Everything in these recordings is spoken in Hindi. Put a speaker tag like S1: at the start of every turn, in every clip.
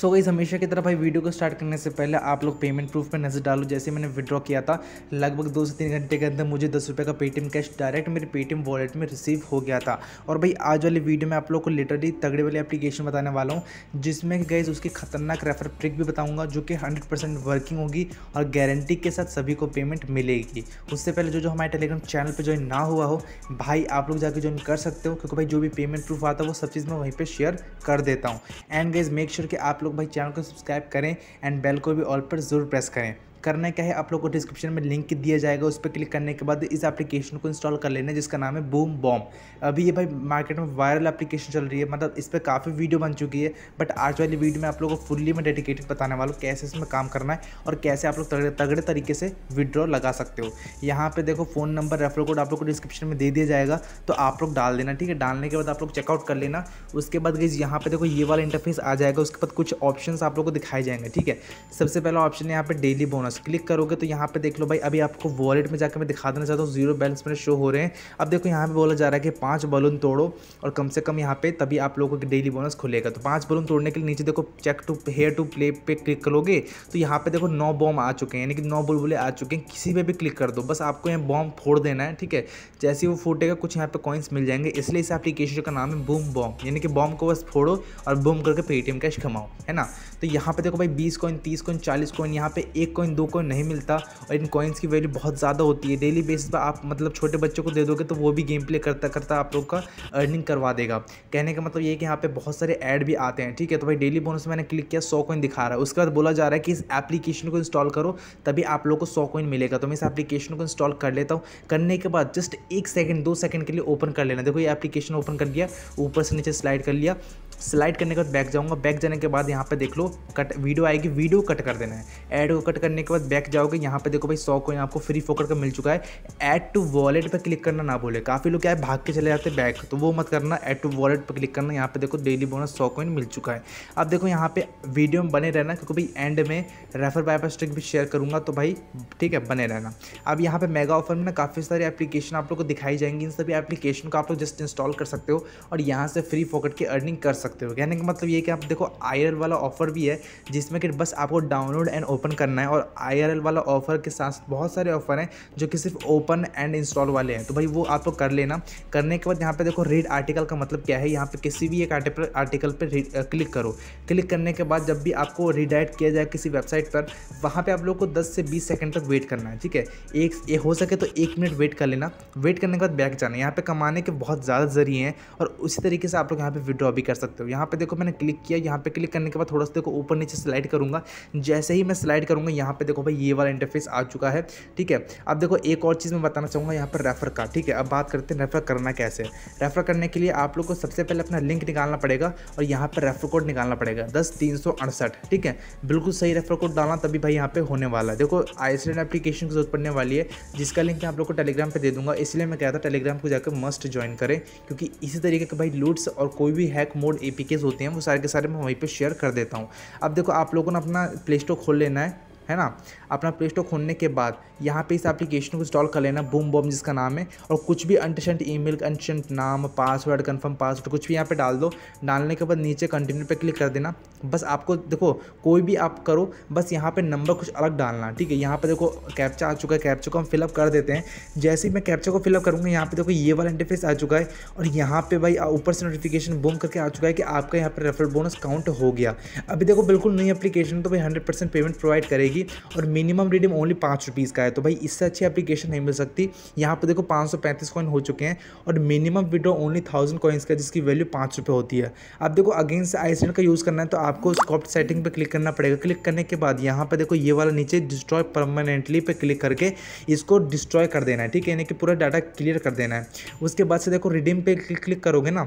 S1: सो गाइज़ हमेशा की तरह भाई वीडियो को स्टार्ट करने से पहले आप लोग पेमेंट प्रूफ पर नज़र डालो जैसे मैंने विड्रॉ किया था लगभग दो से तीन घंटे के अंदर मुझे दस रुपये का पेटीएम कैश डायरेक्ट मेरे पेटीएम वॉलेट में रिसीव हो गया था और भाई आज वाली वीडियो में आप लोग को लिटरली तगड़े वाली एप्लीकेशन बताने वाला हूँ जिसमें गाइज उसकी खतरनाक रेफर ट्रिक भी बताऊँगा जो कि हंड्रेड वर्किंग होगी और गारंटी के साथ सभी को पेमेंट मिलेगी उससे पहले जो जो हमारे टेलीग्राम चैनल पर ज्वाइन ना हुआ हो भाई आप लोग जाकर ज्वाइन कर सकते हो क्योंकि भाई जो भी पेमेंट प्रूफ आता है वो सब चीज़ मैं वहीं पर शेयर कर देता हूँ एंड गाइज मेक श्योर कि आप लोग लोग भाई चैनल को सब्सक्राइब करें एंड बेल को भी ऑल पर ज़रूर प्रेस करें करना क्या है आप लोग को डिस्क्रिप्शन में लिंक दिया जाएगा उस पर क्लिक करने के बाद इस एप्लीकेशन को इंस्टॉल कर लेना जिसका नाम है बूम बॉम अभी ये भाई मार्केट में वायरल एप्लीकेशन चल रही है मतलब इस पर काफ़ी वीडियो बन चुकी है बट आज वाली वीडियो में आप लोगों को फुल्ली में डेडिकेटेड बताने वाला हूँ कैसे इसमें काम करना है और कैसे आप लोग तगड़े तगड़े तरीके से विड्रॉ लगा सकते हो यहाँ पर देखो फ़ोन नंबर रेफर कोड आप लोग को डिस्क्रिप्शन में दे दिया जाएगा तो आप लोग डाल देना ठीक है डालने के बाद आप लोग चेकआउट कर लेना उसके बाद गई यहाँ पर देखो ये वाला इंटरफेस आ जाएगा उसके बाद कुछ ऑप्शन आप लोग को दिखाए जाएंगे ठीक है सबसे पहला ऑप्शन यहाँ पर डेली बोनस बोनस क्लिक करोगे तो यहाँ पे देख लो भाई अभी आपको वॉलेट में जाकर मैं दिखा देना चाहता हूँ जीरो बैलेंस मेरे शो हो रहे हैं अब देखो यहाँ पे बोला जा रहा है कि पांच बलून तोड़ो और कम से कम यहाँ पे तभी आप लोगों को डेली बोनस खुलेगा तो पांच बलून तोड़ने के लिए नीचे देखो check to here to play पे क्लिक करोगे तो यहाँ पे देखो नौ बॉम्ब आ चुके हैं यानी कि नौ बुलबुले आ चुके हैं किसी पर भी क्लिक कर दो बस आपको यहाँ बॉम्ब फोड़ देना है ठीक है जैसे वो फूटेगा कुछ यहाँ पे कॉइन्स मिल जाएंगे इसलिए इस एप्लीकेशन का नाम है बूम बॉम्ब यानी कि बॉम्ब को बस फोड़ो और बूम करके पेटीएम कैश कमाओ है ना तो यहाँ पे देखो भाई बीस कॉइन तीस कॉइन चालीस कॉइन यहाँ पे एक कॉइन दो कॉइन नहीं मिलता और इन कॉइन्स की वैल्यू बहुत ज़्यादा होती है डेली बेसिस पर आप मतलब छोटे बच्चों को दे दोगे तो वो भी गेम प्ले करता करता आप लोग का अर्निंग करवा देगा कहने का मतलब ये कि यहाँ पर बहुत सारे ऐड भी आते हैं ठीक है तो भाई डेली बोनस मैंने क्लिक किया सौ कॉइन दिखा रहा है उसके बाद बोला जा रहा है कि इस एप्लीकेशन को इंस्टॉल करो तभी आप लोग को सौ कॉइन मिलेगा तो मैं इस एप्लीकेशन को इंस्टॉल कर लेता हूँ करने के बाद जस्ट एक सेकेंड दो सेकेंड के लिए ओपन कर लेना देखो ये एप्लीकेशन ओपन कर लिया ऊपर से नीचे स्लाइड कर लिया स्लाइड करने के बाद बैक जाऊँगा बैक जाने के बाद यहाँ पे देख लो कट वीडियो आएगी वीडियो कट कर देना है ऐड को कट करने के बाद बैक जाओगे यहाँ पे देखो भाई सौ को आपको फ्री फोकट का मिल चुका है ऐड टू वॉलेट पर क्लिक करना ना बोले काफ़ी लोग क्या है भाग के चले जाते बैक तो वो मत करना ऐड टू वॉलेट पर क्लिक करना यहाँ पर देखो डेली बोनस सौ कोइन मिल चुका है अब देखो यहाँ पे वीडियो में बने रहना क्योंकि भाई एंड में रेफर बाइपर स्ट्रिक भी शेयर करूँगा तो भाई ठीक है बने रहना अब यहाँ पर मेगा ऑफर में ना काफ़ी सारे एप्लीकेशन आप लोग को दिखाई जाएंगी इन सभी एप्लीकेशन को आप लोग जस्ट इंस्टॉल कर सकते हो और यहाँ से फ्री फोकट की अर्निंग कर सकते सकते हो कहने का मतलब ये कि आप देखो आई वाला ऑफ़र भी है जिसमें कि बस आपको डाउनलोड एंड ओपन करना है और आई वाला ऑफ़र के साथ बहुत सारे ऑफ़र हैं जो कि सिर्फ ओपन एंड इंस्टॉल वाले हैं तो भाई वो आपको कर लेना करने के बाद यहाँ पर देखो रीड आर्टिकल का मतलब क्या है यहाँ पर किसी भी एक आर्टिकल पर क्लिक करो क्लिक करने के बाद जब भी आपको रिडाइट किया जाए किसी वेबसाइट पर वहाँ पर आप लोग को दस से बीस सेकेंड तक वेट करना है ठीक है एक हो सके तो एक मिनट वेट कर लेना वेट करने के बाद बैक जाना यहाँ पे कमाने के बहुत ज़्यादा ज़रिए हैं और उसी तरीके से आप लोग यहाँ पे विड्रॉ भी कर सकते सकते हो यहाँ पे देखो मैंने क्लिक किया यहाँ पे क्लिक करने के बाद थोड़ा सा देखो ऊपर नीचे स्लाइड करूँगा जैसे ही मैं स्लाइड करूँगा यहाँ पे देखो भाई ये वाला इंटरफेस आ चुका है ठीक है अब देखो एक और चीज़ मैं बताना चाहूँगा यहाँ पर रेफर का ठीक है अब बात करते हैं रेफर करना कैसे रेफर करने के लिए आप लोग को सबसे पहले अपना लिंक निकालना पड़ेगा और यहाँ पर रेफर कोड निकालना पड़ेगा दस तीन सौ अड़सठ ठीक है बिल्कुल सही रेफर कोड डालना तभी भाई यहाँ पे होने वाला है देखो आइसलैंड एप्लीकेशन की जरूरत पड़ने वाली है जिसका लिंक मैं आप लोग को टेलीग्राम पर दे दूंगा इसलिए मैं कहता टेलीग्राम को जाकर मस्ट ज्वाइन करें क्योंकि इसी तरीके के भाई लूट्स और कोई भी हैक मोड ए होते हैं वो सारे के सारे मैं वहीं पर शेयर कर देता हूँ अब देखो आप लोगों ने अपना प्ले स्टोर खोल लेना है है ना अपना प्ले स्टोर खोलने के बाद यहाँ पे इस एप्लीकेशन को इंस्टॉल कर लेना बूम बॉम जिसका नाम है और कुछ भी अनटेंट ई मेल अनटेंट नाम पासवर्ड कन्फर्म पासवर्ड कुछ भी यहाँ पर डाल दो डालने के बाद नीचे कंटिन्यू पर क्लिक कर देना बस आपको देखो कोई भी आप करो बस यहाँ पर नंबर कुछ अलग डालना ठीक है यहाँ पर देखो कैप्चा आ चुका है कैप्चा को हम फिलअप कर देते हैं जैसे ही मैं कैप्चा को फिलअप करूँगा यहाँ पर देखो ये वाला इंटरफेस आ चुका है और यहाँ पर भाई ऊपर से नोटिफिकेशन बूम करके आ चुका है कि आपका यहाँ पर रेफरल बोनस काउंट हो गया अभी देखो बिल्कुल नई एप्लीकेशन तो भाई हंड्रेड पेमेंट प्रोवाइड करेगी मिलेगी और मिनिमम रिडीम ओनली पाँच रुपीज़ का है तो भाई इससे अच्छी एप्लीकेशन नहीं मिल सकती यहाँ पर देखो पाँच सौ पैंतीस कॉइन हो चुके हैं और minimum withdraw only thousand coins का जिसकी वैल्यू पाँच रुपये होती है अब देखो अगेंस्ट आई का यूज़ करना है तो आपको स्कॉप्ट सेटिंग पर क्लिक करना पड़ेगा क्लिक करने के बाद यहाँ पर देखो ये वाला नीचे डिस्ट्रॉय परमानेंटली पर क्लिक करके इसको डिस्ट्रॉय कर देना है ठीक है यानी कि पूरा डाटा क्लियर कर देना है उसके बाद से देखो रिडीम पे क्लिक करोगे ना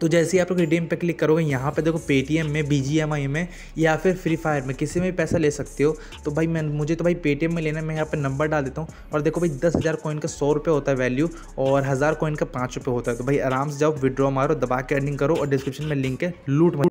S1: तो जैसे ही आप लोग रिडीम पे क्लिक करोगे यहाँ पे देखो पेटीएम में बी में या फिर फ्री फायर में किसी में भी पैसा ले सकते हो तो भाई मैं मुझे तो भाई पेटीएम में लेना मैं यहाँ पर नंबर डाल देता हूँ और देखो भाई दस हज़ार कॉइन का सौ रुपये होता है वैल्यू और हज़ार कॉइन का पाँच रुपये होता है तो भाई आराम से जाओ विड्रॉ मारो दबा के अर्निंग करो और डिस्क्रिप्शन में लिंक है लूट